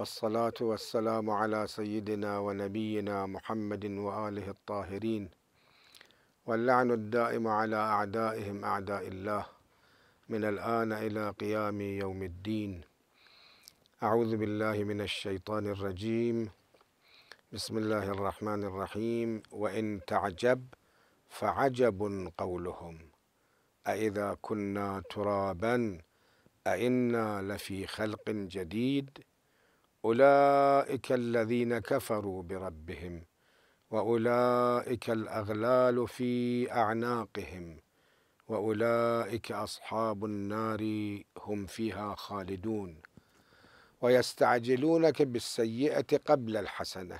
والصلاة والسلام على سيدنا ونبينا محمد وآله الطاهرين واللعن الدائم على أعدائهم أعداء الله من الآن إلى قيام يوم الدين أعوذ بالله من الشيطان الرجيم بسم الله الرحمن الرحيم وإن تعجب فعجب قولهم أإذا كنا ترابا أإنا لفي خلق جديد أولئك الذين كفروا بربهم وأولئك الأغلال في أعناقهم وأولئك أصحاب النار هم فيها خالدون ويستعجلونك بالسيئة قبل الحسنة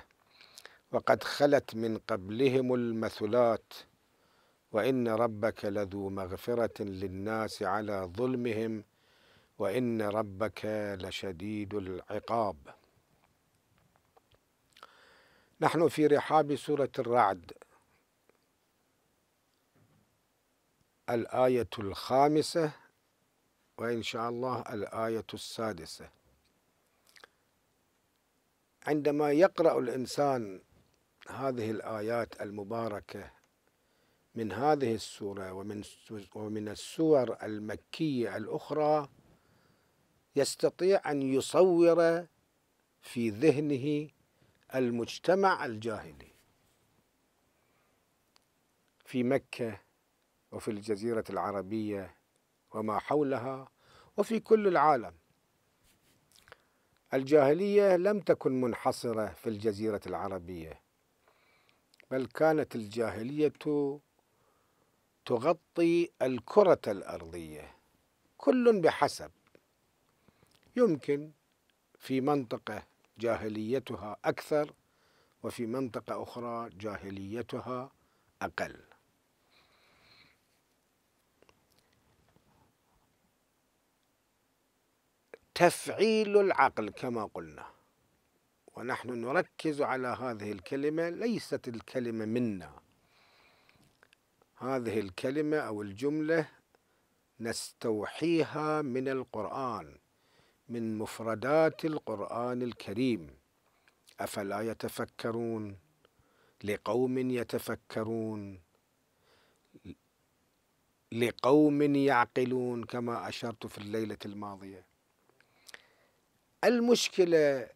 وقد خلت من قبلهم المثلات وإن ربك لذو مغفرة للناس على ظلمهم وإن ربك لشديد العقاب نحن في رحاب سورة الرعد الآية الخامسة وإن شاء الله الآية السادسة عندما يقرأ الإنسان هذه الآيات المباركة من هذه السورة ومن ومن السور المكية الأخرى يستطيع أن يصور في ذهنه المجتمع الجاهلي في مكة وفي الجزيرة العربية وما حولها وفي كل العالم الجاهلية لم تكن منحصرة في الجزيرة العربية بل كانت الجاهلية تغطي الكرة الأرضية كل بحسب يمكن في منطقة جاهليتها أكثر وفي منطقة أخرى جاهليتها أقل تفعيل العقل كما قلنا ونحن نركز على هذه الكلمة ليست الكلمة منا هذه الكلمة أو الجملة نستوحيها من القرآن من مفردات القرآن الكريم أفلا يتفكرون لقوم يتفكرون لقوم يعقلون كما أشرت في الليلة الماضية المشكلة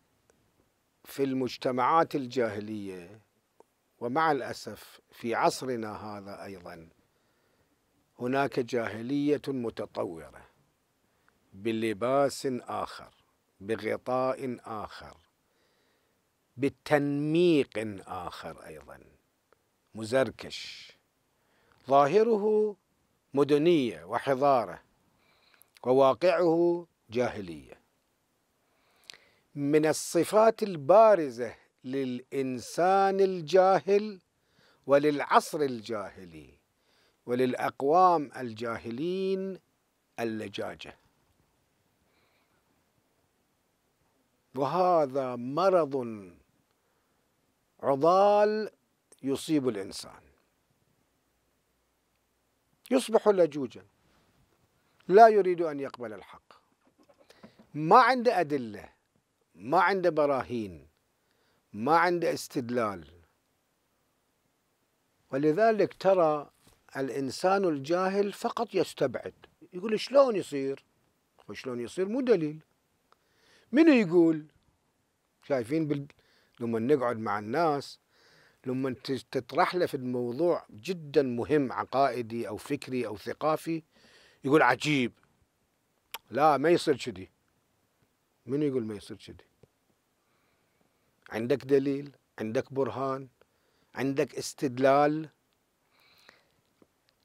في المجتمعات الجاهلية ومع الأسف في عصرنا هذا أيضا هناك جاهلية متطورة بلباس آخر بغطاء آخر بتنميق آخر أيضا مزركش ظاهره مدنية وحضارة وواقعه جاهلية من الصفات البارزة للإنسان الجاهل وللعصر الجاهلي وللأقوام الجاهلين اللجاجة وهذا مرض عضال يصيب الإنسان يصبح لجوجا لا يريد أن يقبل الحق ما عنده أدلة ما عنده براهين ما عنده استدلال ولذلك ترى الإنسان الجاهل فقط يستبعد يقول شلون يصير وشلون يصير مو دليل منو يقول شايفين بال... لما نقعد مع الناس لما تطرح له في الموضوع جدا مهم عقائدي او فكري او ثقافي يقول عجيب لا ما يصير كذي من يقول ما يصير كذي عندك دليل عندك برهان عندك استدلال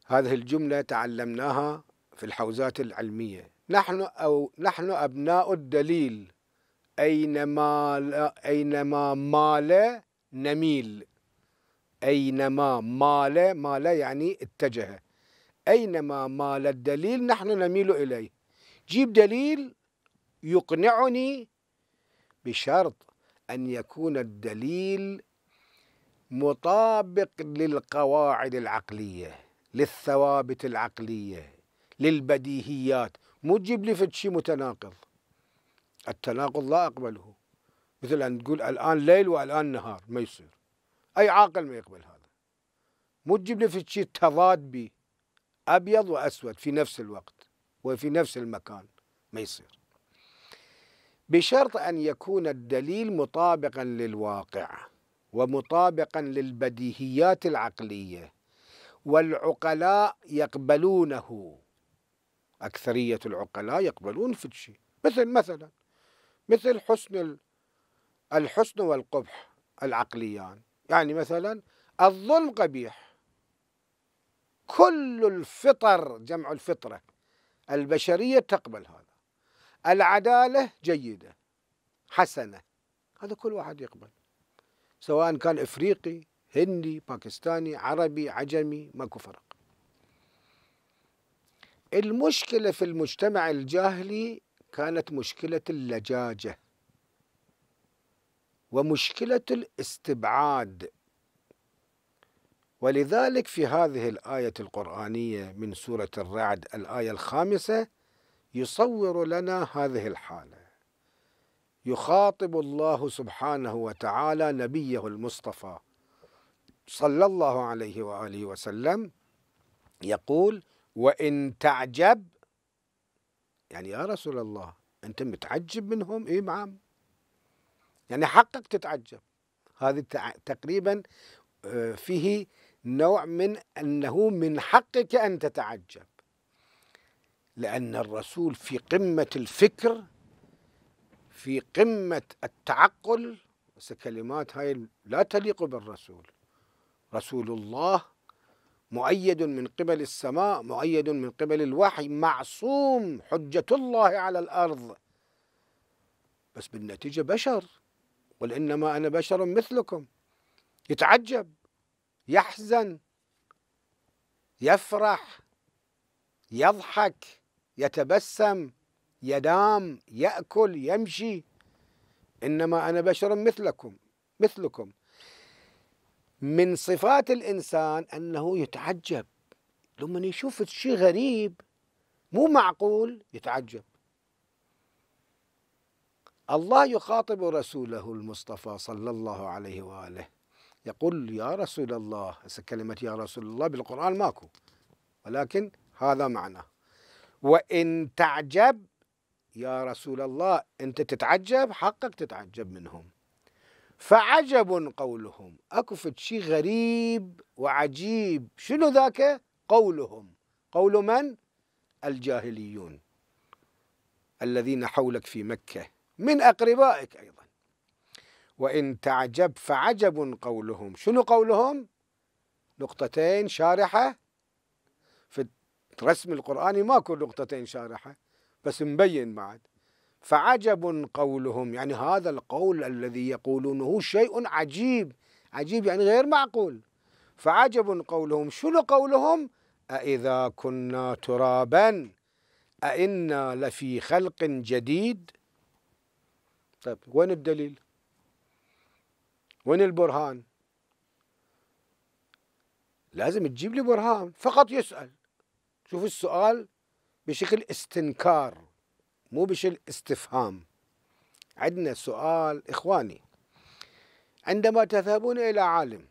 هذه الجمله تعلمناها في الحوزات العلميه نحن او نحن ابناء الدليل أينما أينما مال نميل أينما مال مال يعني اتجه أينما مال الدليل نحن نميل إليه جيب دليل يقنعني بشرط أن يكون الدليل مطابق للقواعد العقلية للثوابت العقلية للبديهيات مو تجيب لي فد شيء متناقض التناقض لا أقبله مثل أن تقول الآن ليل والآن نهار ما يصير أي عاقل ما يقبل هذا مو تجيب لي في شيء تضاد به أبيض وأسود في نفس الوقت وفي نفس المكان ما يصير بشرط أن يكون الدليل مطابقا للواقع ومطابقا للبديهيات العقلية والعقلاء يقبلونه أكثرية العقلاء يقبلون في شيء مثل مثلا مثل حسن الحسن والقبح العقليان يعني مثلا الظلم قبيح كل الفطر جمع الفطرة البشرية تقبل هذا العدالة جيدة حسنة هذا كل واحد يقبل سواء كان إفريقي هندي باكستاني عربي عجمي ماكو فرق المشكلة في المجتمع الجاهلي كانت مشكلة اللجاجة ومشكلة الاستبعاد ولذلك في هذه الآية القرآنية من سورة الرعد الآية الخامسة يصور لنا هذه الحالة يخاطب الله سبحانه وتعالى نبيه المصطفى صلى الله عليه وآله وسلم يقول وإن تعجب يعني يا رسول الله أنت متعجب منهم اي نعم يعني حقك تتعجب هذا تقريبا آه، فيه نوع من أنه من حقك أن تتعجب لأن الرسول في قمة الفكر في قمة التعقل بس كلمات هاي لا تليق بالرسول رسول الله مؤيد من قبل السماء مؤيد من قبل الوحي معصوم حجة الله على الأرض بس بالنتيجة بشر قل إنما أنا بشر مثلكم يتعجب يحزن يفرح يضحك يتبسم ينام يأكل يمشي إنما أنا بشر مثلكم مثلكم من صفات الإنسان أنه يتعجب لما يشوف شيء غريب مو معقول يتعجب الله يخاطب رسوله المصطفى صلى الله عليه وآله يقول يا رسول الله هسه كلمة يا رسول الله بالقرآن ماكو ولكن هذا معناه وإن تعجب يا رسول الله أنت تتعجب حقك تتعجب منهم فعجب قولهم اكو شيء غريب وعجيب شنو ذاك قولهم قول من الجاهليون الذين حولك في مكه من اقربائك ايضا وان تعجب فعجب قولهم شنو قولهم نقطتين شارحه في الرسم القراني ماكو نقطتين شارحه بس مبين بعد فعجب قولهم يعني هذا القول الذي يقولونه شيء عجيب عجيب يعني غير معقول فعجب قولهم شنو قولهم أإذا كنا ترابا أإنا لفي خلق جديد طيب وين الدليل وين البرهان لازم تجيب لي برهان فقط يسأل شوف السؤال بشكل استنكار مو بشل استفهام عندنا سؤال إخواني عندما تذهبون إلى عالم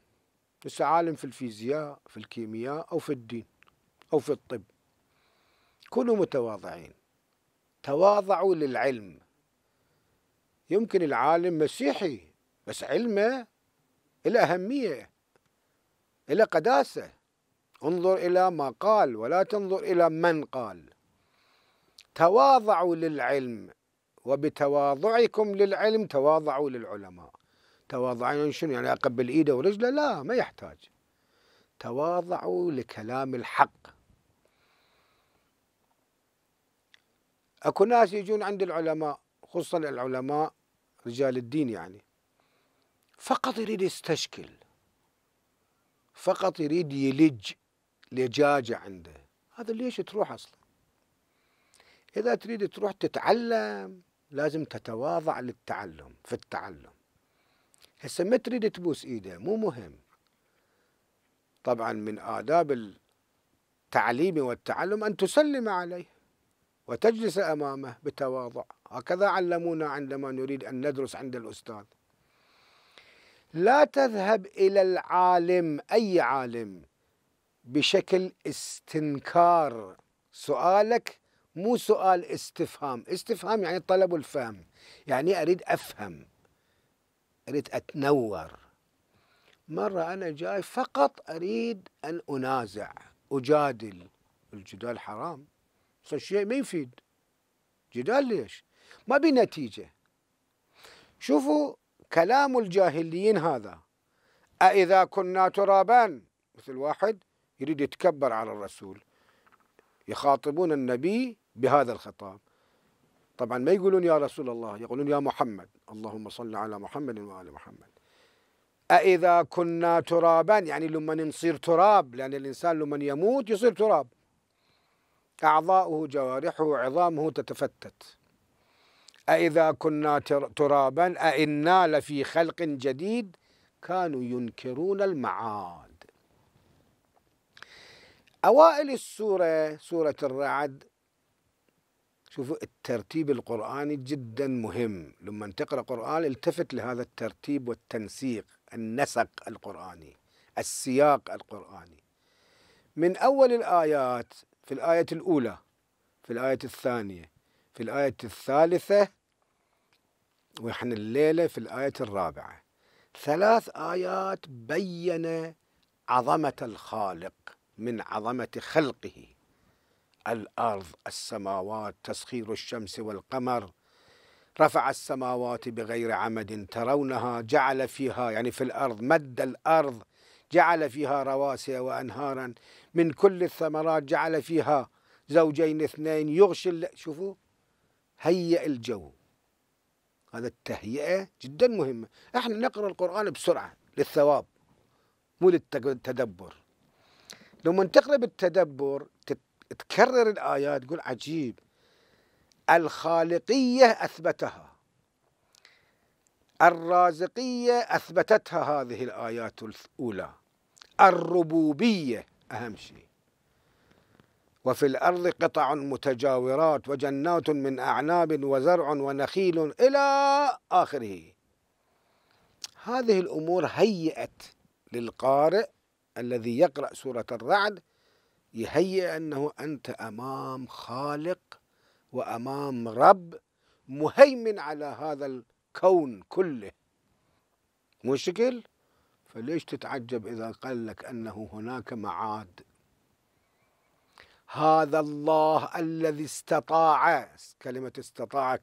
لسه عالم في الفيزياء في الكيمياء أو في الدين أو في الطب كونوا متواضعين تواضعوا للعلم يمكن العالم مسيحي بس علمه له أهمية له قداسة انظر إلى ما قال ولا تنظر إلى من قال تواضعوا للعلم وبتواضعكم للعلم تواضعوا للعلماء تواضعين شنو يعني اقبل ايده ورجله لا ما يحتاج تواضعوا لكلام الحق اكو ناس يجون عند العلماء خصوصا العلماء رجال الدين يعني فقط يريد يستشكل فقط يريد يلج لجاجة عنده هذا ليش تروح أصلا إذا تريد تروح تتعلم لازم تتواضع للتعلم في التعلم هسه ما تريد تبوس إيده مو مهم طبعا من آداب التعليم والتعلم أن تسلم عليه وتجلس أمامه بتواضع هكذا علمونا عندما نريد أن ندرس عند الأستاذ لا تذهب إلى العالم أي عالم بشكل استنكار سؤالك مو سؤال استفهام استفهام يعني طلب الفهم يعني أريد أفهم أريد أتنور مرة أنا جاي فقط أريد أن أنازع أجادل الجدال حرام شيء ما يفيد جدال ليش ما بنتيجة شوفوا كلام الجاهليين هذا أإذا كنا ترابا مثل واحد يريد يتكبر على الرسول يخاطبون النبي بهذا الخطاب طبعا ما يقولون يا رسول الله يقولون يا محمد اللهم صل على محمد وآل محمد أإذا كنا ترابا يعني لما نصير تراب لأن الإنسان لما يموت يصير تراب أعضاؤه جوارحه عظامه تتفتت أإذا كنا ترابا أإنا لفي خلق جديد كانوا ينكرون المعاد أوائل السورة سورة الرعد شوفوا الترتيب القرآني جدا مهم لما تقرأ قرآن التفت لهذا الترتيب والتنسيق النسق القرآني السياق القرآني من أول الآيات في الآية الأولى في الآية الثانية في الآية الثالثة ونحن الليلة في الآية الرابعة ثلاث آيات بين عظمة الخالق من عظمه خلقه الارض السماوات تسخير الشمس والقمر رفع السماوات بغير عمد ترونها جعل فيها يعني في الارض مد الارض جعل فيها رواسي وانهارا من كل الثمرات جعل فيها زوجين اثنين يغشي شوفوا هيئ الجو هذا التهيئه جدا مهمه احنا نقرا القران بسرعه للثواب مو للتدبر لما تقرا بالتدبر تكرر الآيات تقول عجيب الخالقية أثبتها الرازقية أثبتتها هذه الآيات الأولى الربوبية أهم شيء وفي الأرض قطع متجاورات وجنات من أعناب وزرع ونخيل إلى آخره هذه الأمور هيئت للقارئ الذي يقرأ سورة الرعد يهيئ أنه أنت أمام خالق وأمام رب مهيمن على هذا الكون كله مو شكل فليش تتعجب إذا قال لك أنه هناك معاد هذا الله الذي استطاع كلمة استطاع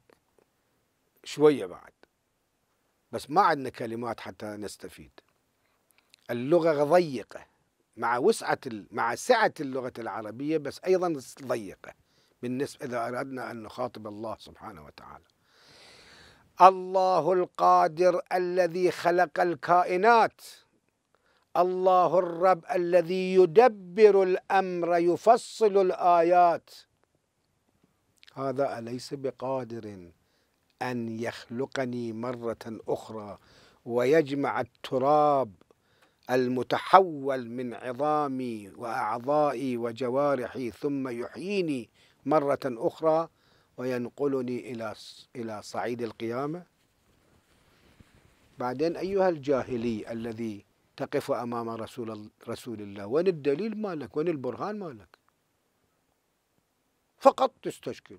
شوية بعد بس ما عندنا كلمات حتى نستفيد اللغة ضيقة مع وسعة مع سعة اللغة العربية بس أيضا ضيقة بالنسبة إذا أردنا أن نخاطب الله سبحانه وتعالى الله القادر الذي خلق الكائنات الله الرب الذي يدبر الأمر يفصل الآيات هذا أليس بقادر أن يخلقني مرة أخرى ويجمع التراب المتحول من عظامي وأعضائي وجوارحي ثم يحييني مرة أخرى وينقلني إلى إلى صعيد القيامة بعدين أيها الجاهلي الذي تقف أمام رسول رسول الله وين الدليل مالك وين البرهان مالك فقط تستشكل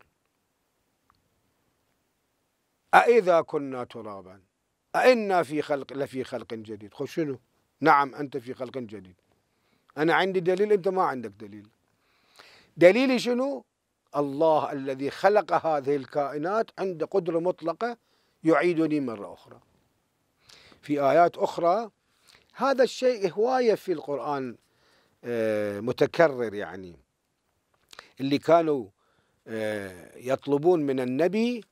أإذا كنا ترابا أإنا في خلق لفي خلق جديد شنو نعم أنت في خلق جديد أنا عندي دليل أنت ما عندك دليل دليلي شنو؟ الله الذي خلق هذه الكائنات عند قدرة مطلقة يعيدني مرة أخرى في آيات أخرى هذا الشيء هواية في القرآن آه، متكرر يعني اللي كانوا آه، يطلبون من النبي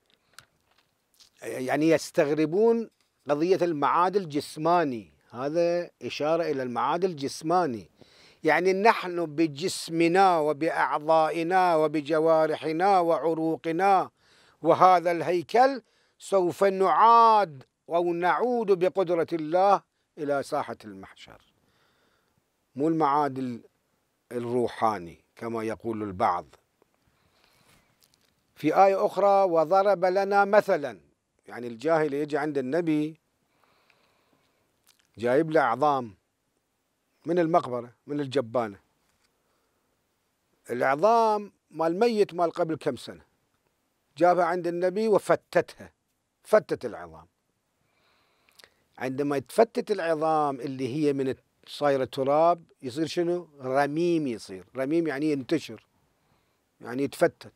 آه، يعني يستغربون قضية المعاد الجسماني هذا إشارة إلى المعاد الجسماني يعني نحن بجسمنا وبأعضائنا وبجوارحنا وعروقنا وهذا الهيكل سوف نعاد أو نعود بقدرة الله إلى ساحة المحشر مو المعاد الروحاني كما يقول البعض في آية أخرى وضرب لنا مثلا يعني الجاهل يجي عند النبي جايب له عظام من المقبرة من الجبانة العظام مال ميت مال قبل كم سنة جابها عند النبي وفتتها فتت العظام عندما تفتت العظام اللي هي من صايرة تراب يصير شنو رميم يصير رميم يعني ينتشر يعني يتفتت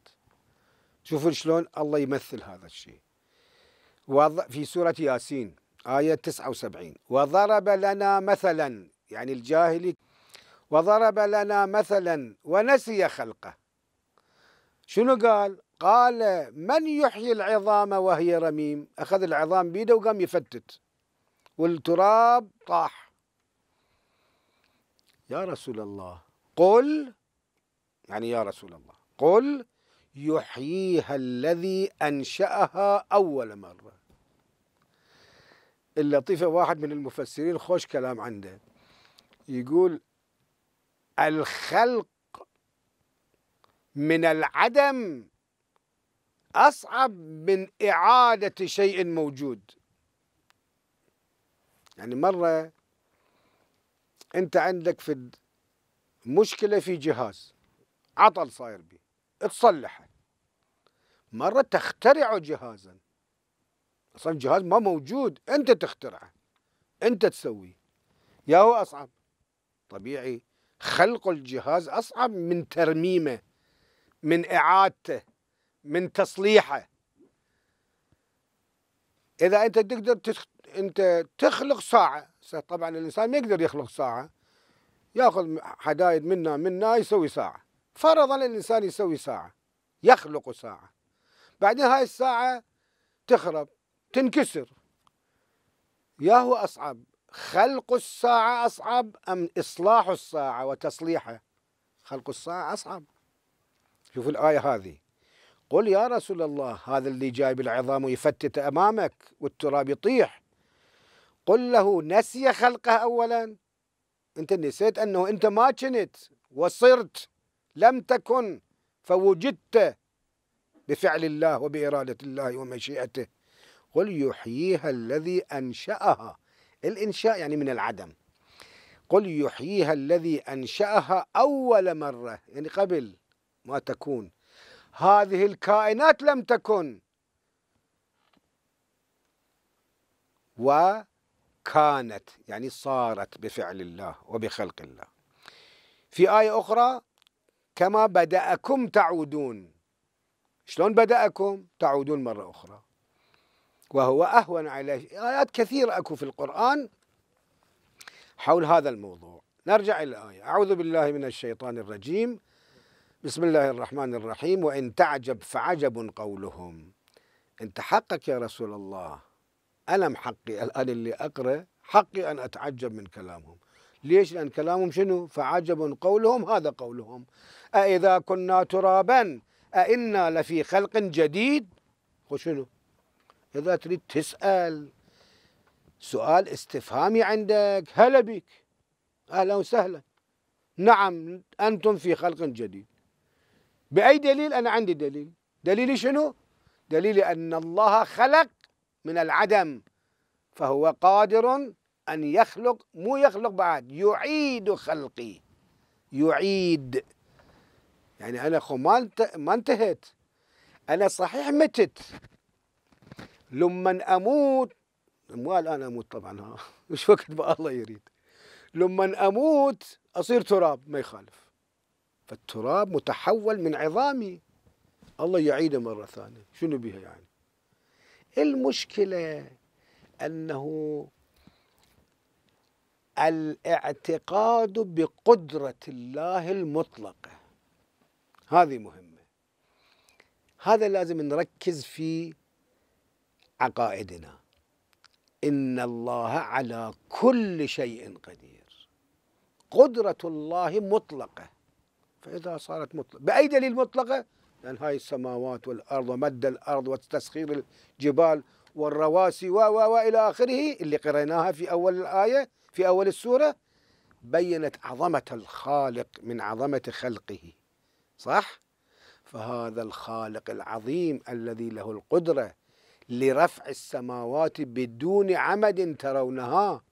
شوفوا شلون الله يمثل هذا الشيء في سورة ياسين آية 79 وضرب لنا مثلا يعني الجاهلي وضرب لنا مثلا ونسي خلقه شنو قال قال من يحيي العظام وهي رميم أخذ العظام بيده وقام يفتت والتراب طاح يا رسول الله قل يعني يا رسول الله قل يحييها الذي أنشأها أول مرة اللطيفة واحد من المفسرين خوش كلام عنده يقول الخلق من العدم أصعب من إعادة شيء موجود يعني مرة أنت عندك في مشكلة في جهاز عطل صاير به تصلحه مرة تخترع جهازاً اصلا الجهاز ما موجود انت تخترعه انت تسويه يا هو اصعب طبيعي خلق الجهاز اصعب من ترميمه من اعادته من تصليحه اذا انت تقدر تخ... انت تخلق ساعه طبعا الانسان ما يقدر يخلق ساعه ياخذ حدايد منا منا يسوي ساعه فرضا الانسان يسوي ساعه يخلق ساعه بعدين هاي الساعه تخرب تنكسر يا هو أصعب خلق الساعة أصعب أم إصلاح الساعة وتصليحه خلق الساعة أصعب شوف الآية هذه قل يا رسول الله هذا اللي جايب العظام ويفتت أمامك والتراب يطيح قل له نسي خلقه أولا أنت نسيت أنه أنت ما كنت وصرت لم تكن فوجدت بفعل الله وبإرادة الله ومشيئته قل يحييها الذي أنشأها الإنشاء يعني من العدم قل يحييها الذي أنشأها أول مرة يعني قبل ما تكون هذه الكائنات لم تكن وكانت يعني صارت بفعل الله وبخلق الله في آية أخرى كما بدأكم تعودون شلون بدأكم تعودون مرة أخرى وهو أهون عليه آيات كثيرة أكو في القرآن حول هذا الموضوع نرجع إلى الآية أعوذ بالله من الشيطان الرجيم بسم الله الرحمن الرحيم وإن تعجب فعجب قولهم أنت حقك يا رسول الله ألم حقي الآن اللي أقرأ حقي أن أتعجب من كلامهم ليش لأن كلامهم شنو فعجب قولهم هذا قولهم أإذا كنا ترابا أإنا لفي خلق جديد وشنو إذا تريد تسأل سؤال استفهامي عندك هلا بك أهلا وسهلا نعم أنتم في خلق جديد بأي دليل أنا عندي دليل دليلي شنو؟ دليلي أن الله خلق من العدم فهو قادر أن يخلق مو يخلق بعد يعيد خلقي يعيد يعني أنا خو ما انتهيت أنا صحيح متت لما اموت مو الان اموت طبعا ها مش وقت ما الله يريد لما اموت اصير تراب ما يخالف فالتراب متحول من عظامي الله يعيده مره ثانيه شنو بها يعني المشكله انه الاعتقاد بقدره الله المطلقه هذه مهمه هذا لازم نركز فيه عقائدنا إن الله على كل شيء قدير قدرة الله مطلقة فإذا صارت مطلقة بأي دليل مطلقة؟ لأن هاي السماوات والأرض ومد الأرض وتسخير الجبال والرواسي و و إلى آخره اللي قريناها في أول الآية في أول السورة بينت عظمة الخالق من عظمة خلقه صح؟ فهذا الخالق العظيم الذي له القدرة لرفع السماوات بدون عمد ترونها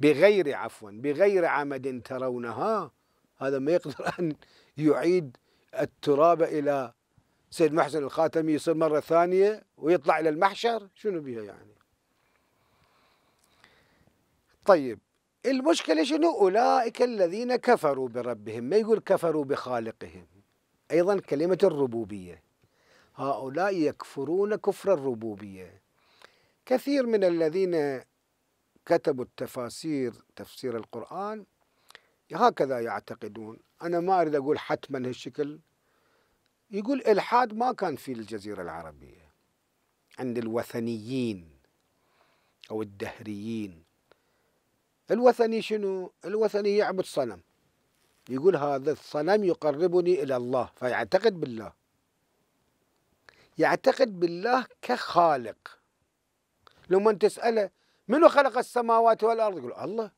بغير عفوا بغير عمد ترونها هذا ما يقدر أن يعيد التراب إلى سيد محسن الخاتمي يصير مرة ثانية ويطلع إلى المحشر شنو بها يعني طيب المشكلة شنو أولئك الذين كفروا بربهم ما يقول كفروا بخالقهم أيضا كلمة الربوبية هؤلاء يكفرون كفر الربوبية كثير من الذين كتبوا التفاسير تفسير القرآن هكذا يعتقدون أنا ما أريد أقول حتما هالشكل يقول إلحاد ما كان في الجزيرة العربية عند الوثنيين أو الدهريين الوثني شنو؟ الوثني يعبد صنم يقول هذا الصنم يقربني إلى الله فيعتقد بالله يعتقد بالله كخالق لما تسأله منو خلق السماوات والأرض يقول الله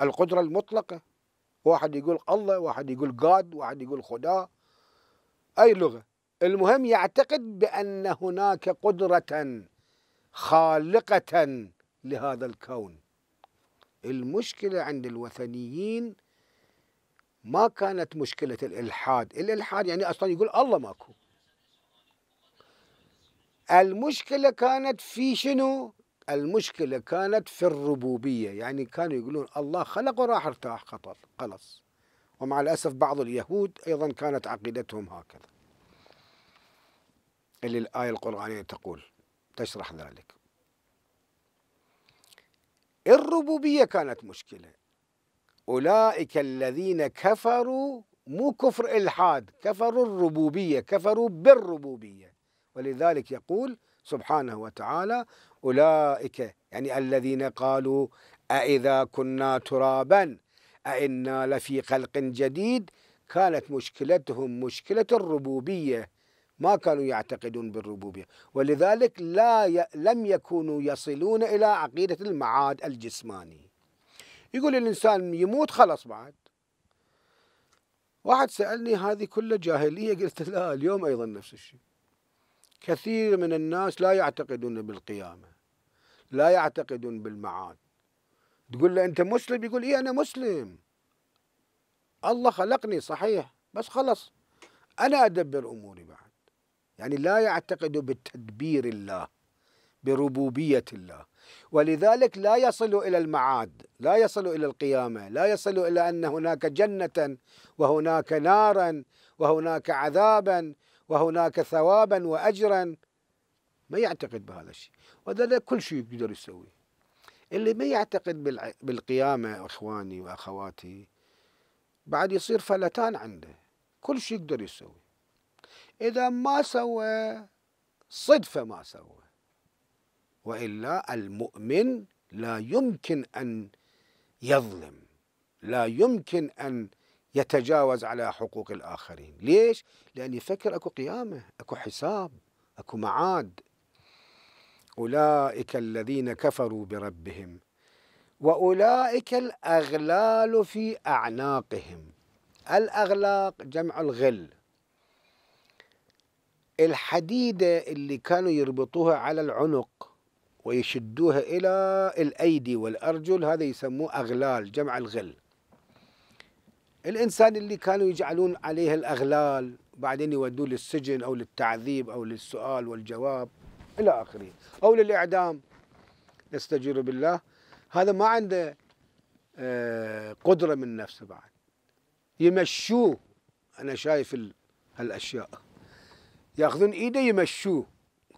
القدرة المطلقة واحد يقول الله واحد يقول قاد واحد يقول خدا أي لغة المهم يعتقد بأن هناك قدرة خالقة لهذا الكون المشكلة عند الوثنيين ما كانت مشكلة الإلحاد الإلحاد يعني أصلا يقول الله ماكو المشكلة كانت في شنو المشكلة كانت في الربوبية يعني كانوا يقولون الله خلق وراح ارتاح خلص ومع الأسف بعض اليهود أيضا كانت عقيدتهم هكذا اللي الآية القرآنية تقول تشرح ذلك الربوبية كانت مشكلة أولئك الذين كفروا مو كفر إلحاد كفروا الربوبية كفروا بالربوبية ولذلك يقول سبحانه وتعالى أولئك يعني الذين قالوا أإذا كنا ترابا أئنا لفي خلق جديد كانت مشكلتهم مشكلة الربوبية ما كانوا يعتقدون بالربوبية ولذلك لا ي... لم يكونوا يصلون إلى عقيدة المعاد الجسماني يقول الإنسان يموت خلاص بعد واحد سألني هذه كلها جاهلية قلت لا اليوم أيضا نفس الشيء كثير من الناس لا يعتقدون بالقيامة لا يعتقدون بالمعاد تقول له أنت مسلم يقول إيه أنا مسلم الله خلقني صحيح بس خلص أنا أدبر أموري بعد يعني لا يعتقد بالتدبير الله بربوبية الله ولذلك لا يصل إلى المعاد لا يصل إلى القيامة لا يصل إلى أن هناك جنة وهناك نارا وهناك عذابا وهناك ثوابا وأجرا ما يعتقد بهذا الشيء وهذا كل شيء يقدر يسويه اللي ما يعتقد بالقيامة إخواني وأخواتي بعد يصير فلتان عنده كل شيء يقدر يسوي إذا ما سوى صدفة ما سوى وإلا المؤمن لا يمكن أن يظلم لا يمكن أن يتجاوز على حقوق الآخرين ليش؟ لأن يفكر أكو قيامة أكو حساب أكو معاد أولئك الذين كفروا بربهم وأولئك الأغلال في أعناقهم الأغلاق جمع الغل الحديدة اللي كانوا يربطوها على العنق ويشدوها إلى الأيدي والأرجل هذا يسموه أغلال جمع الغل الإنسان اللي كانوا يجعلون عليه الأغلال بعدين يودوه للسجن أو للتعذيب أو للسؤال والجواب إلى آخره أو للإعدام نستجير بالله هذا ما عنده آه، قدرة من نفسه بعد يمشوه أنا شايف هالأشياء ياخذون إيده يمشوه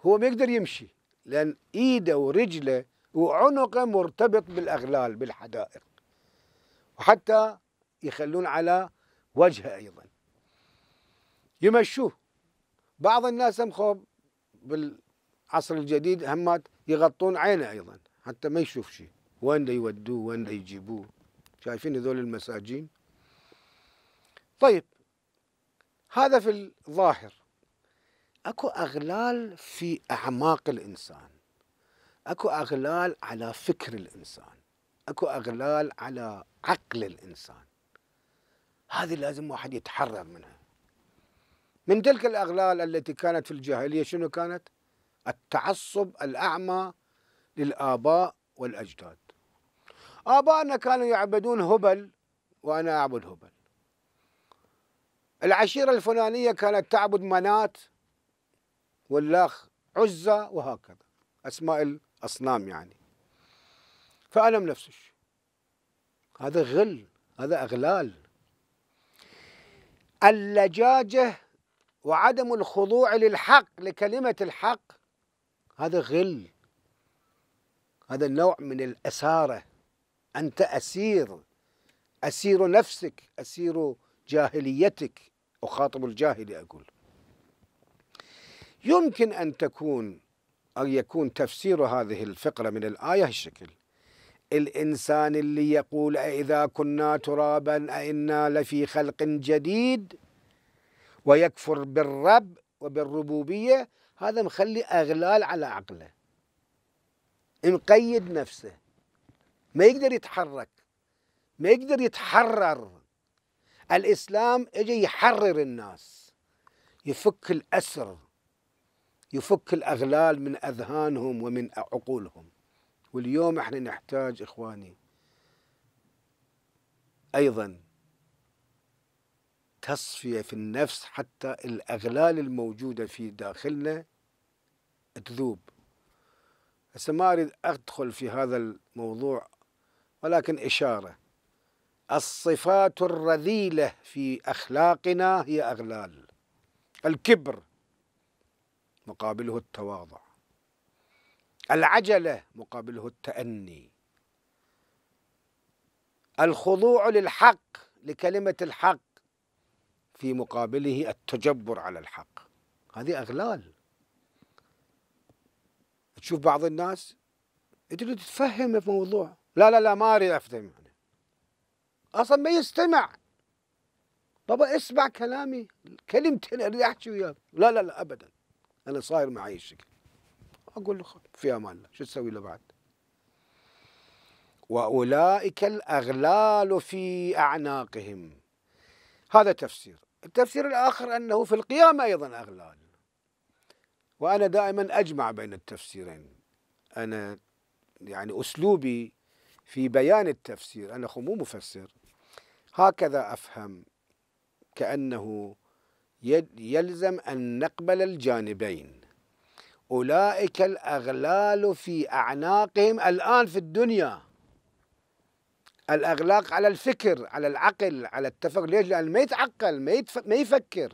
هو ما يقدر يمشي لأن إيده ورجله وعنقه مرتبط بالأغلال بالحدائق وحتى يخلون على وجهه ايضا يمشوه بعض الناس هم خوب بالعصر الجديد همات يغطون عينه ايضا حتى ما يشوف شيء وين يودوه وين يجيبوه شايفين هذول المساجين طيب هذا في الظاهر اكو اغلال في اعماق الانسان اكو اغلال على فكر الانسان اكو اغلال على عقل الانسان هذه لازم واحد يتحرر منها من تلك الأغلال التي كانت في الجاهلية شنو كانت؟ التعصب الأعمى للآباء والأجداد آبائنا كانوا يعبدون هبل وأنا أعبد هبل العشيرة الفلانية كانت تعبد منات والأخ عزة وهكذا أسماء الأصنام يعني فألم نفس الشيء هذا غل هذا أغلال اللجاجة وعدم الخضوع للحق لكلمة الحق هذا غل هذا النوع من الأسارة أنت أسير أسير نفسك أسير جاهليتك أخاطب الجاهل أقول يمكن أن تكون أو يكون تفسير هذه الفقرة من الآية الشكل الإنسان اللي يقول أإذا كنا ترابا أئنا لفي خلق جديد ويكفر بالرب وبالربوبية هذا مخلي أغلال على عقله مقيد نفسه ما يقدر يتحرك ما يقدر يتحرر الإسلام اجى يحرر الناس يفك الأسر يفك الأغلال من أذهانهم ومن عقولهم واليوم احنا نحتاج اخواني ايضا تصفيه في النفس حتى الاغلال الموجوده في داخلنا تذوب هسه ما اريد ادخل في هذا الموضوع ولكن اشاره الصفات الرذيله في اخلاقنا هي اغلال الكبر مقابله التواضع العجلة مقابله التأني الخضوع للحق لكلمة الحق في مقابله التجبر على الحق هذه أغلال تشوف بعض الناس تريد تفهم في موضوع لا لا لا ما اريد أفهم يعني. اصلا ما يستمع بابا اسمع كلامي كلمتين اريد احكي وياك لا لا لا ابدا انا صاير معي الشكل اقول له في امان الله شو تسوي له بعد واولئك الاغلال في اعناقهم هذا تفسير التفسير الاخر انه في القيامه ايضا اغلال وانا دائما اجمع بين التفسيرين انا يعني اسلوبي في بيان التفسير انا مو مفسر هكذا افهم كانه يلزم ان نقبل الجانبين أولئك الأغلال في أعناقهم الآن في الدنيا الأغلاق على الفكر على العقل على التفكر ليش لأن ما يتعقل ما, يتف... ما يفكر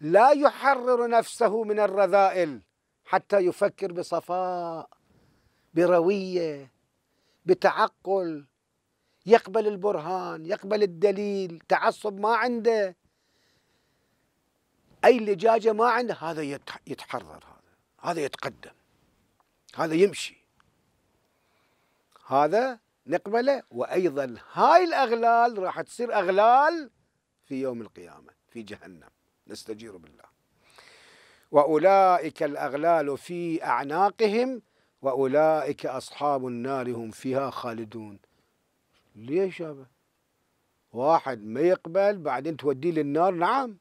لا يحرر نفسه من الرذائل حتى يفكر بصفاء بروية بتعقل يقبل البرهان يقبل الدليل تعصب ما عنده أي لجاجة ما عنده هذا يتحرر هذا يتقدم هذا يمشي هذا نقبله وايضا هاي الاغلال راح تصير اغلال في يوم القيامه في جهنم نستجير بالله واولئك الاغلال في اعناقهم واولئك اصحاب النار هم فيها خالدون ليش هذا واحد ما يقبل بعدين توديه للنار نعم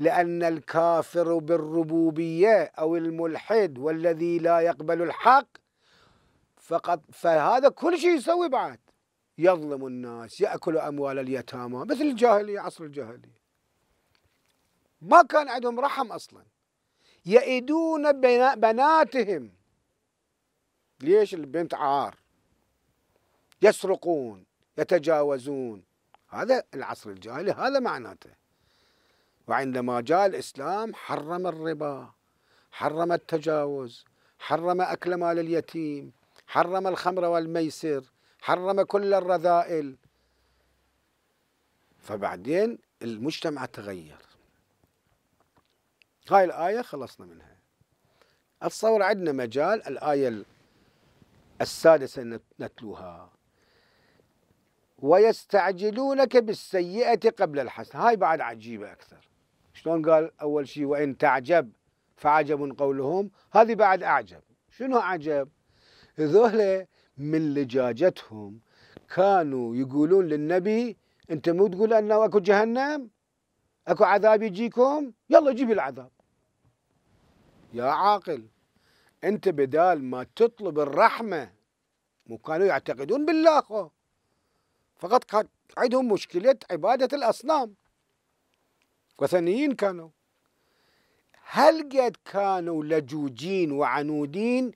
لأن الكافر بالربوبية أو الملحد والذي لا يقبل الحق فقط فهذا كل شيء يسوي بعد يظلم الناس يأكل أموال اليتامى مثل الجاهلية عصر الجاهلية ما كان عندهم رحم أصلا يئدون بناتهم ليش البنت عار يسرقون يتجاوزون هذا العصر الجاهلي هذا معناته وعندما جاء الإسلام حرم الربا حرم التجاوز حرم أكل مال اليتيم حرم الخمر والميسر حرم كل الرذائل فبعدين المجتمع تغير هاي الآية خلصنا منها أتصور عندنا مجال الآية السادسة نتلوها ويستعجلونك بالسيئة قبل الحسنة هاي بعد عجيبة أكثر شلون قال أول شيء وإن تعجب فعجب قولهم هذه بعد أعجب شنو عجب ذولا من لجاجتهم كانوا يقولون للنبي أنت مو تقول أنه أكو جهنم أكو عذاب يجيكم يلا جيب العذاب يا عاقل أنت بدال ما تطلب الرحمة وكانوا يعتقدون بالله فقط عندهم مشكلة عبادة الأصنام وثنيين كانوا هل قد كانوا لجوجين وعنودين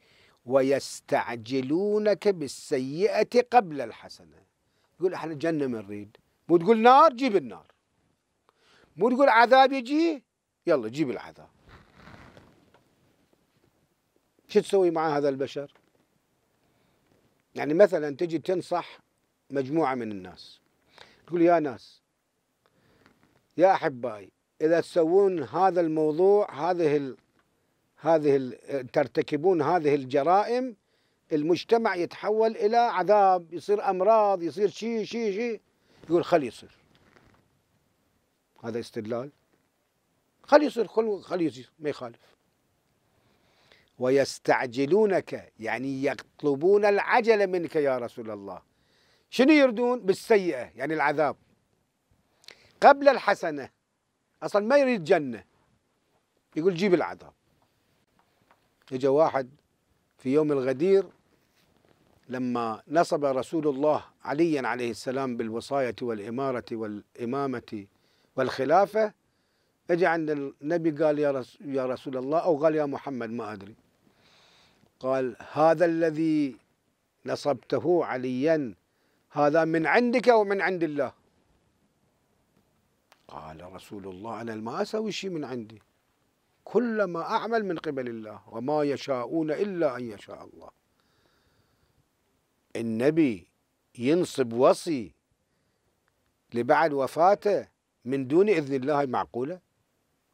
ويستعجلونك بالسيئة قبل الحسنة يقول احنا جنة من ريد مو تقول نار جيب النار مو تقول عذاب يجي يلا جيب العذاب شو تسوي مع هذا البشر يعني مثلا تجي تنصح مجموعة من الناس تقول يا ناس يا أحبائي اذا تسوون هذا الموضوع هذه ال هذه ال ترتكبون هذه الجرائم المجتمع يتحول الى عذاب يصير امراض يصير شيء شيء شيء يقول خلي يصير هذا استدلال خلي يصير خلي يصير ما يخالف ويستعجلونك يعني يطلبون العجلة منك يا رسول الله شنو يردون بالسيئة يعني العذاب قبل الحسنة اصلا ما يريد جنه يقول جيب العذاب اجى واحد في يوم الغدير لما نصب رسول الله عليا عليه السلام بالوصايه والاماره والامامه والخلافه اجى عند النبي قال يا يا رسول الله او قال يا محمد ما ادري قال هذا الذي نصبته عليا هذا من عندك ومن عند الله قال رسول الله أنا ما أسوي شيء من عندي كل ما أعمل من قبل الله وما يشاءون إلا أن يشاء الله النبي ينصب وصي لبعد وفاته من دون إذن الله هاي معقولة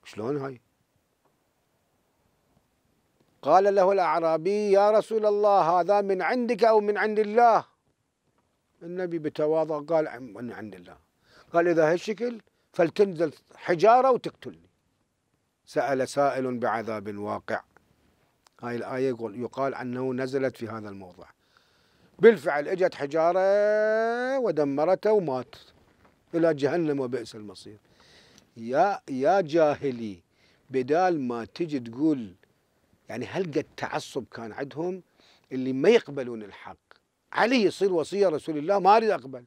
شلون هاي قال له الأعرابي يا رسول الله هذا من عندك أو من عند الله النبي بتواضع قال من عند الله قال إذا هالشكل فلتنزل حجارة وتقتلني سأل سائل بعذاب واقع هاي الآية يقول يقال أنه نزلت في هذا الموضع بالفعل اجت حجارة ودمرته ومات إلى جهنم وبئس المصير يا يا جاهلي بدال ما تجي تقول يعني هل قد تعصب كان عندهم اللي ما يقبلون الحق علي يصير وصية رسول الله ما أريد أقبل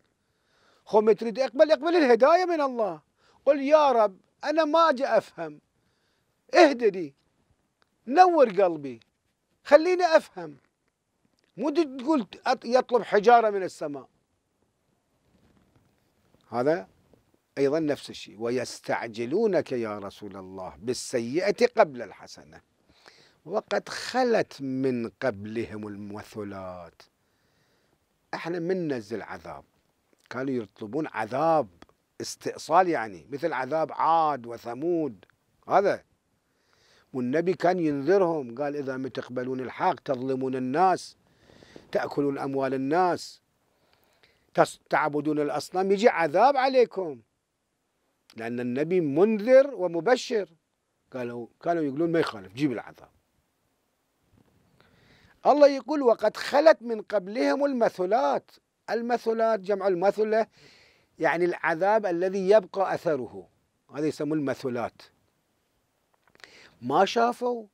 خو ما تريد أقبل أقبل الهداية من الله قل يا رب أنا ما أجي أفهم اهدني نور قلبي خليني أفهم مو تقول يطلب حجارة من السماء هذا أيضا نفس الشيء ويستعجلونك يا رسول الله بالسيئة قبل الحسنة وقد خلت من قبلهم الممثلات احنا من نزل عذاب كانوا يطلبون عذاب استئصال يعني مثل عذاب عاد وثمود هذا والنبي كان ينذرهم قال إذا ما تقبلون الحق تظلمون الناس تأكلون أموال الناس تعبدون الأصنام يجي عذاب عليكم لأن النبي منذر ومبشر قالوا كانوا يقولون ما يخالف جيب العذاب الله يقول وقد خلت من قبلهم المثلات المثلات جمع المثله يعني العذاب الذي يبقى أثره هذا يسموه المثلات ما شافوا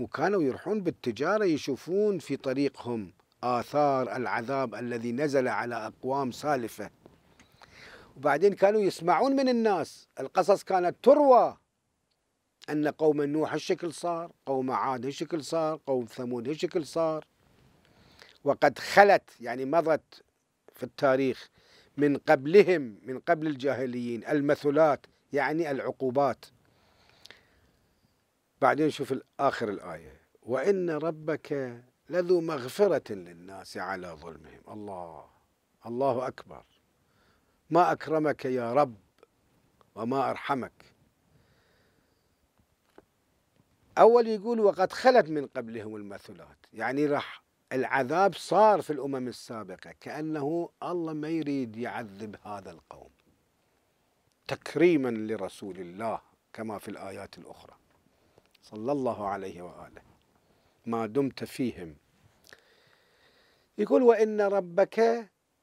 وكانوا يروحون بالتجارة يشوفون في طريقهم آثار العذاب الذي نزل على أقوام سالفة وبعدين كانوا يسمعون من الناس القصص كانت تروى أن قوم نوح الشكل صار قوم عاد الشكل صار قوم ثمود الشكل صار وقد خلت يعني مضت في التاريخ من قبلهم من قبل الجاهليين المثلات يعني العقوبات بعدين شوف آخر الآية وإن ربك لذو مغفرة للناس على ظلمهم الله الله أكبر ما أكرمك يا رب وما أرحمك أول يقول وقد خلت من قبلهم المثلات يعني راح العذاب صار في الأمم السابقة كأنه الله ما يريد يعذب هذا القوم تكريما لرسول الله كما في الآيات الأخرى صلى الله عليه وآله ما دمت فيهم يقول وإن ربك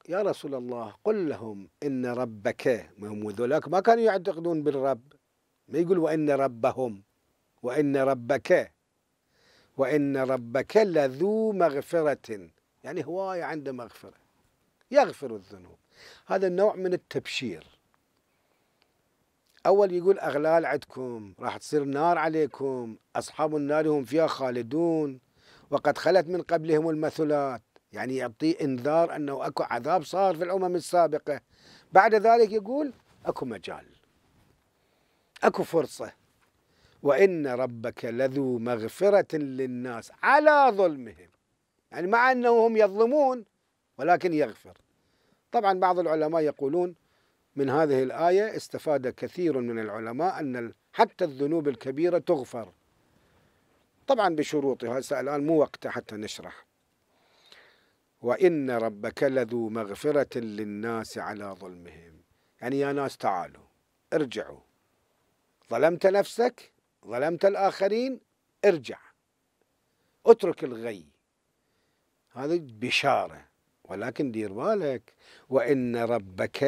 يا رسول الله قل لهم إن ربك ما هم ذولاك ما كانوا يعتقدون بالرب ما يقول وإن ربهم وإن ربك وإن ربك لذو مغفرة يعني هواية عنده مغفرة يغفر الذنوب هذا النوع من التبشير أول يقول أغلال عندكم راح تصير نار عليكم أصحاب النار هم فيها خالدون وقد خلت من قبلهم المثلات يعني يعطي انذار أنه أكو عذاب صار في الأمم السابقة بعد ذلك يقول أكو مجال أكو فرصة وإن ربك لذو مغفرة للناس على ظلمهم يعني مع أنهم يظلمون ولكن يغفر طبعا بعض العلماء يقولون من هذه الآية استفاد كثير من العلماء أن حتى الذنوب الكبيرة تغفر طبعا بشروطها هسه الآن مو وقته حتى نشرح وإن ربك لذو مغفرة للناس على ظلمهم يعني يا ناس تعالوا ارجعوا ظلمت نفسك ظلمت الآخرين ارجع اترك الغي هذه بشارة ولكن دير بالك وإن ربك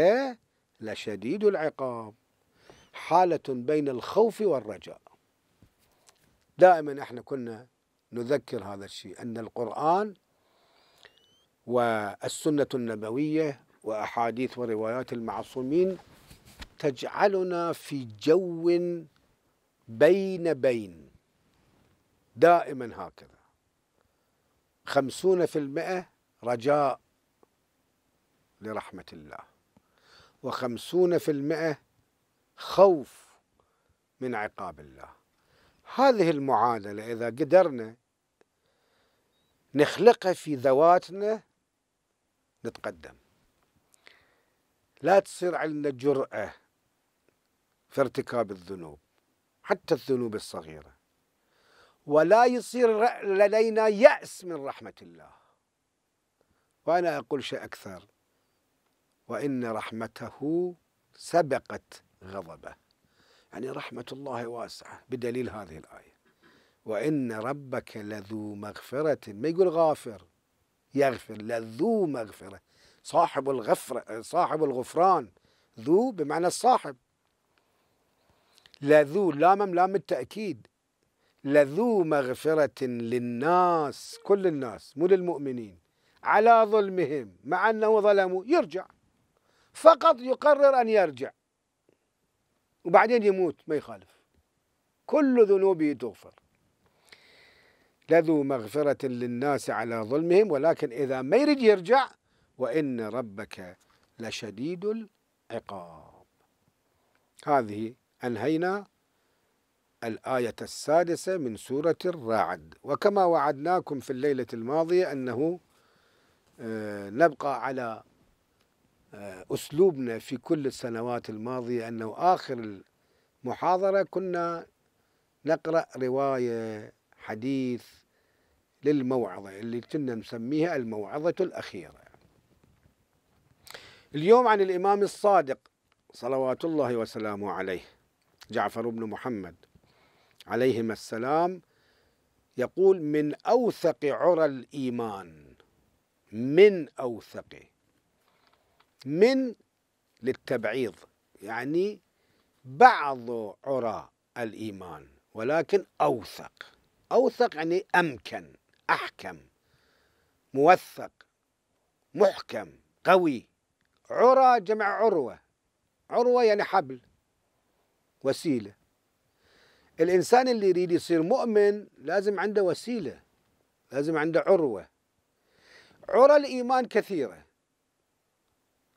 لشديد العقاب حالة بين الخوف والرجاء دائما احنا كنا نذكر هذا الشيء أن القرآن والسنة النبوية وأحاديث وروايات المعصومين تجعلنا في جو بين بين دائما هكذا خمسون في المئة رجاء لرحمة الله وخمسون في المئة خوف من عقاب الله هذه المعادلة إذا قدرنا نخلقها في ذواتنا نتقدم لا تصير عندنا جرأة في ارتكاب الذنوب حتى الذنوب الصغيرة ولا يصير لدينا يأس من رحمة الله وأنا أقول شيء أكثر وإن رحمته سبقت غضبه يعني رحمة الله واسعة بدليل هذه الآية وإن ربك لذو مغفرة ما يقول غافر يغفر لذو مغفرة صاحب الغفرة صاحب الغفران ذو بمعنى الصاحب لذو لامم لام التأكيد لذو مغفرة للناس كل الناس مو للمؤمنين على ظلمهم مع أنه ظلموا يرجع فقط يقرر أن يرجع وبعدين يموت ما يخالف كل ذنوبه تغفر لذو مغفرة للناس على ظلمهم ولكن إذا ما يريد يرجع وإن ربك لشديد العقاب هذه أنهينا الآية السادسة من سورة الرعد وكما وعدناكم في الليلة الماضية أنه آه، نبقى على آه، أسلوبنا في كل السنوات الماضية أنه آخر المحاضرة كنا نقرأ رواية حديث للموعظة اللي كنا نسميها الموعظة الأخيرة اليوم عن الإمام الصادق صلوات الله وسلامه عليه جعفر بن محمد عليهما السلام يقول من أوثق عرى الإيمان من اوثق من للتبعيض يعني بعض عرى الإيمان ولكن أوثق أوثق يعني أمكن أحكم موثق محكم قوي عرى جمع عروة عروة يعني حبل وسيلة الإنسان اللي يريد يصير مؤمن لازم عنده وسيلة لازم عنده عروة عرى الإيمان كثيرة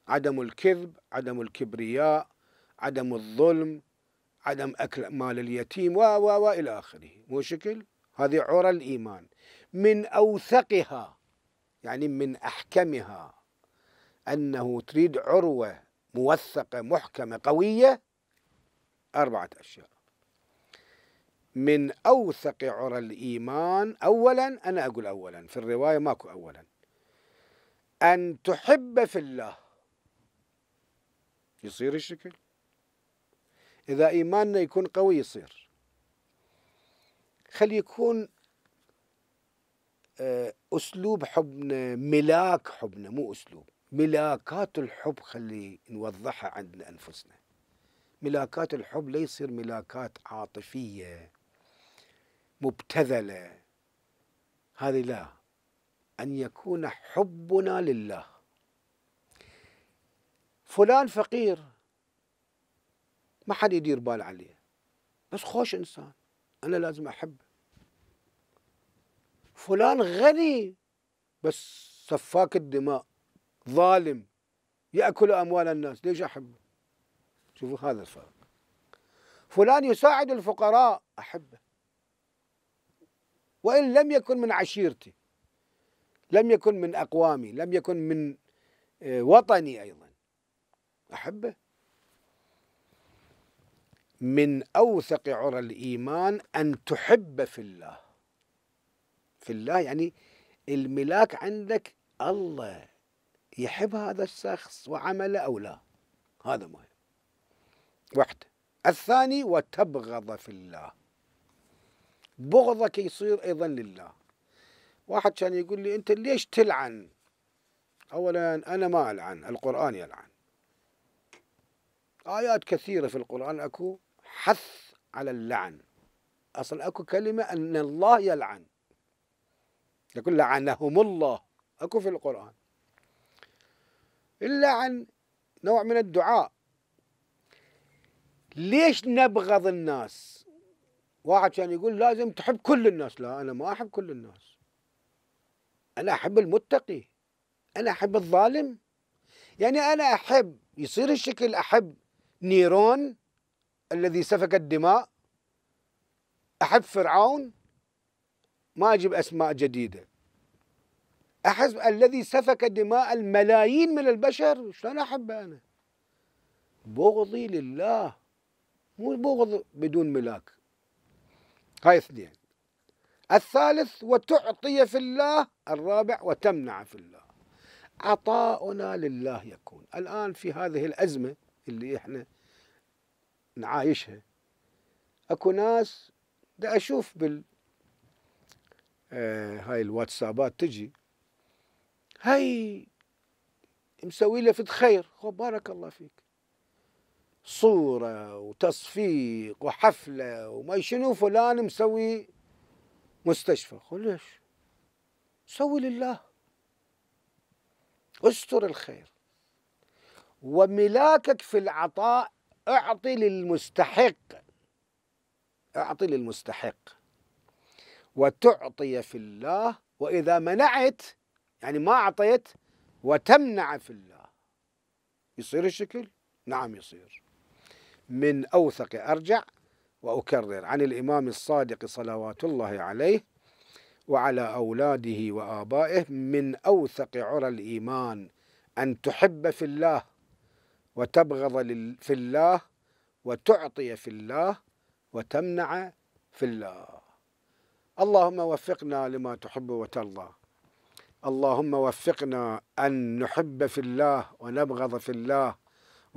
عدم الكذب عدم الكبرياء عدم الظلم عدم أكل مال اليتيم و و و الى آخره مو شكل هذه عرى الإيمان من أوثقها يعني من أحكمها أنه تريد عروة موثقة محكمة قوية أربعة أشياء من أوثق عرى الإيمان أولا أنا أقول أولا في الرواية ماكو أولا أن تحب في الله يصير الشكل إذا إيماننا يكون قوي يصير خلي يكون آه، أسلوب حبنا ملاك حبنا مو أسلوب ملاكات الحب خلي نوضحها عند أنفسنا ملاكات الحب لا يصير ملاكات عاطفية مبتذلة هذه لا أن يكون حبنا لله فلان فقير ما حد يدير بال عليه بس خوش إنسان أنا لازم أحبه فلان غني بس سفاك الدماء ظالم يأكل أموال الناس ليش أحبه شوفوا هذا الفرق فلان يساعد الفقراء أحبه وإن لم يكن من عشيرتي لم يكن من أقوامي لم يكن من آه، وطني أيضا أحبه من أوثق عرى الإيمان أن تحب في الله في الله يعني الملاك عندك الله يحب هذا الشخص وعمله أو لا هذا مهم واحد الثاني وتبغض في الله بغضك يصير أيضا لله واحد كان يقول لي أنت ليش تلعن أولا أنا ما ألعن القرآن يلعن آيات كثيرة في القرآن أكو حث على اللعن أصلا أكو كلمة أن الله يلعن يقول لعنهم الله أكو في القرآن اللعن نوع من الدعاء ليش نبغض الناس واحد كان يقول لازم تحب كل الناس لا أنا ما أحب كل الناس أنا أحب المتقي أنا أحب الظالم يعني أنا أحب يصير الشكل أحب نيرون الذي سفك الدماء أحب فرعون ما أجيب أسماء جديدة أحب الذي سفك دماء الملايين من البشر شلون أحبه أنا بغضي لله والبغض بدون ملاك هاي اثنين الثالث وتعطي في الله الرابع وتمنع في الله عطاؤنا لله يكون الآن في هذه الأزمة اللي إحنا نعايشها أكو ناس دا أشوف بال آه هاي الواتسابات تجي هاي مسوي له فد خير خب بارك الله فيك صورة وتصفيق وحفلة وما شنو فلان مسوي مستشفى قل ليش سوي لله استر الخير وملاكك في العطاء اعطي للمستحق اعطي للمستحق وتعطي في الله واذا منعت يعني ما اعطيت وتمنع في الله يصير الشكل نعم يصير من أوثق أرجع وأكرر عن الإمام الصادق صلوات الله عليه وعلى أولاده وآبائه من أوثق عرى الإيمان أن تحب في الله وتبغض في الله وتعطي في الله وتمنع في الله اللهم وفقنا لما تحب وترضى اللهم وفقنا أن نحب في الله ونبغض في الله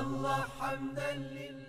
الله حمدا لله